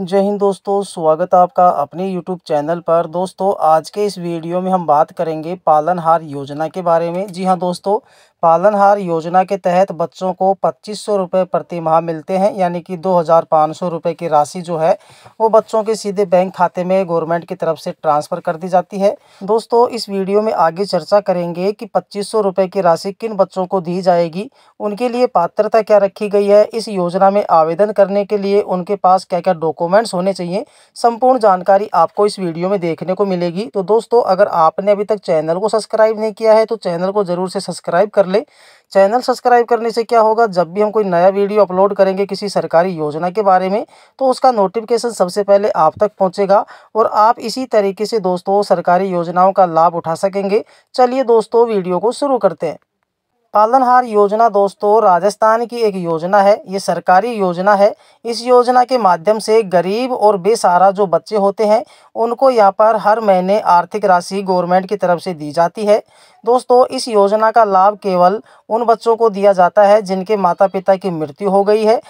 जय हिंद दोस्तों स्वागत है आपका अपने YouTube चैनल पर दोस्तों आज के इस वीडियो में हम बात करेंगे पालनहार योजना के बारे में जी हाँ दोस्तों पालनहार योजना के तहत बच्चों को पच्चीस सौ रुपये प्रति माह मिलते हैं यानी कि दो हज़ार पाँच सौ रुपये की राशि जो है वो बच्चों के सीधे बैंक खाते में गवर्नमेंट की तरफ से ट्रांसफ़र कर दी जाती है दोस्तों इस वीडियो में आगे चर्चा करेंगे कि पच्चीस सौ रुपये की राशि किन बच्चों को दी जाएगी उनके लिए पात्रता क्या रखी गई है इस योजना में आवेदन करने के लिए उनके पास क्या क्या डॉक्यूमेंट्स होने चाहिए संपूर्ण जानकारी आपको इस वीडियो में देखने को मिलेगी तो दोस्तों अगर आपने अभी तक चैनल को सब्सक्राइब नहीं किया है तो चैनल को ज़रूर से सब्सक्राइब कर ले चैनल सब्सक्राइब करने से क्या होगा जब भी हम कोई नया वीडियो अपलोड करेंगे किसी सरकारी योजना के बारे में तो उसका नोटिफिकेशन सबसे पहले आप तक पहुंचेगा और आप इसी तरीके से दोस्तों सरकारी योजनाओं का लाभ उठा सकेंगे चलिए दोस्तों वीडियो को शुरू करते हैं पालनहार योजना दोस्तों राजस्थान की एक योजना है ये सरकारी योजना है इस योजना के माध्यम से गरीब और बेसहारा जो बच्चे होते हैं उनको यहाँ पर हर महीने आर्थिक राशि गवर्नमेंट की तरफ से दी जाती है दोस्तों इस योजना का लाभ केवल उन बच्चों को दिया जाता है जिनके माता पिता की मृत्यु हो गई है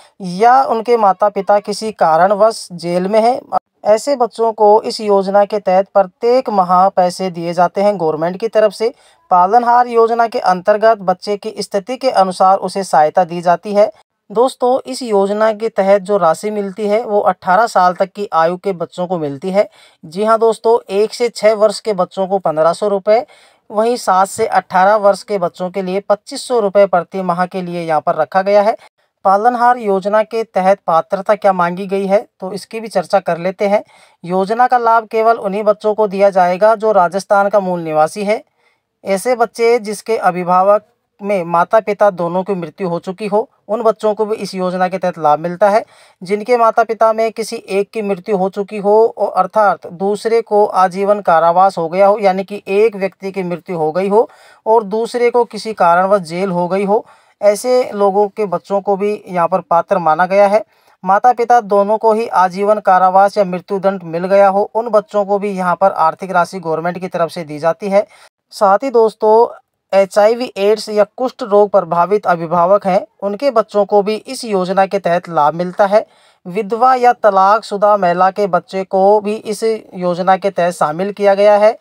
या उनके माता पिता किसी कारणवश जेल में है ऐसे बच्चों को इस योजना के तहत प्रत्येक माह पैसे दिए जाते हैं गवर्नमेंट की तरफ से पालनहार योजना के अंतर्गत बच्चे की स्थिति के अनुसार उसे सहायता दी जाती है दोस्तों इस योजना के तहत जो राशि मिलती है वो 18 साल तक की आयु के बच्चों को मिलती है जी हाँ दोस्तों एक से छः वर्ष के बच्चों को पंद्रह सौ रुपये वहीं सात से अट्ठारह वर्ष के बच्चों के लिए पच्चीस सौ रुपये प्रति माह के लिए यहाँ पर रखा गया है पालनहार योजना के तहत पात्रता क्या मांगी गई है तो इसकी भी चर्चा कर लेते हैं योजना का लाभ केवल उन्हीं बच्चों को दिया जाएगा जो राजस्थान का मूल निवासी है ऐसे बच्चे जिसके अभिभावक में माता पिता दोनों की मृत्यु हो चुकी हो उन बच्चों को भी इस योजना के तहत लाभ मिलता है जिनके माता पिता में किसी एक की मृत्यु हो चुकी हो और अर्थात दूसरे को आजीवन कारावास हो गया हो यानी कि एक व्यक्ति की मृत्यु हो गई हो और दूसरे को किसी कारणवश जेल हो गई हो ऐसे लोगों के बच्चों को भी यहाँ पर पात्र माना गया है माता पिता दोनों को ही आजीवन कारावास या मृत्युदंड मिल गया हो उन बच्चों को भी यहाँ पर आर्थिक राशि गवर्नमेंट की तरफ से दी जाती है साथ ही दोस्तों एच एड्स या कुष्ठ रोग प्रभावित अभिभावक हैं उनके बच्चों को भी इस योजना के तहत लाभ मिलता है विधवा या तलाकशुदा महिला के बच्चे को भी इस योजना के तहत शामिल किया गया है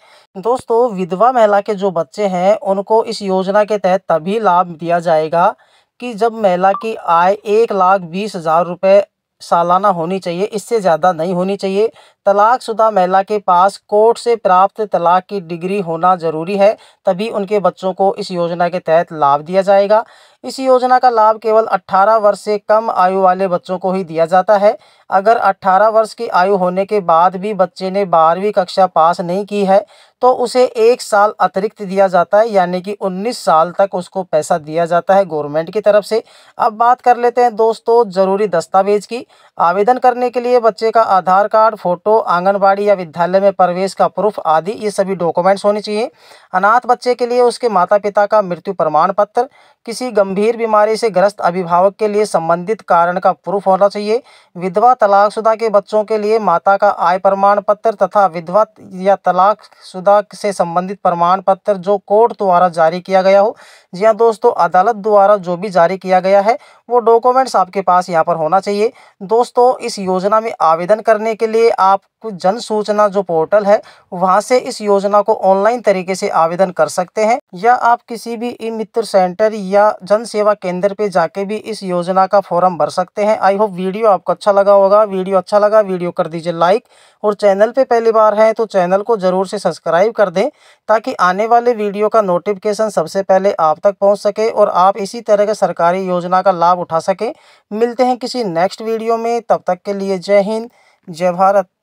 दोस्तों विधवा महिला के जो बच्चे हैं उनको इस योजना के तहत तभी लाभ दिया जाएगा कि जब महिला की आय एक लाख बीस हज़ार रुपये सालाना होनी चाहिए इससे ज़्यादा नहीं होनी चाहिए तलाकशुदा महिला के पास कोर्ट से प्राप्त तलाक की डिग्री होना ज़रूरी है तभी उनके बच्चों को इस योजना के तहत लाभ दिया जाएगा इस योजना का लाभ केवल 18 वर्ष से कम आयु वाले बच्चों को ही दिया जाता है अगर 18 वर्ष की आयु होने के बाद भी बच्चे ने बारहवीं कक्षा पास नहीं की है तो उसे एक साल अतिरिक्त दिया जाता है यानी कि 19 साल तक उसको पैसा दिया जाता है गवर्नमेंट की तरफ से अब बात कर लेते हैं दोस्तों ज़रूरी दस्तावेज़ की आवेदन करने के लिए बच्चे का आधार कार्ड फ़ोटो आंगनबाड़ी या विद्यालय में प्रवेश का प्रूफ आदि ये सभी डॉक्यूमेंट्स होने चाहिए अनाथ बच्चे के लिए उसके माता पिता का मृत्यु प्रमाण पत्र किसी गंभीर गंभीर बीमारी से ग्रस्त अभिभावक के लिए संबंधित कारण का प्रूफ होना चाहिए विधवा तलाकशुदा के बच्चों के लिए माता का आय प्रमाण पत्र तथा विधवा या तलाकशुदा से संबंधित प्रमाण पत्र जो कोर्ट द्वारा जारी किया गया हो जी हाँ दोस्तों अदालत द्वारा जो भी जारी किया गया है वो डॉक्यूमेंट्स आपके पास यहाँ पर होना चाहिए दोस्तों इस योजना में आवेदन करने के लिए आपको जन सूचना जो पोर्टल है वहाँ से इस योजना को ऑनलाइन तरीके से आवेदन कर सकते हैं या आप किसी भी ई मित्र सेंटर या जन सेवा केंद्र पे जाके भी इस योजना का फॉर्म भर सकते हैं आई होप वीडियो आपको अच्छा लगा होगा वीडियो अच्छा लगा वीडियो कर दीजिए लाइक और चैनल पे पहली बार है तो चैनल को ज़रूर से सब्सक्राइब कर दें ताकि आने वाले वीडियो का नोटिफिकेशन सबसे पहले आप आप तक पहुंच सके और आप इसी तरह के सरकारी योजना का लाभ उठा सकें मिलते हैं किसी नेक्स्ट वीडियो में तब तक के लिए जय हिंद जय भारत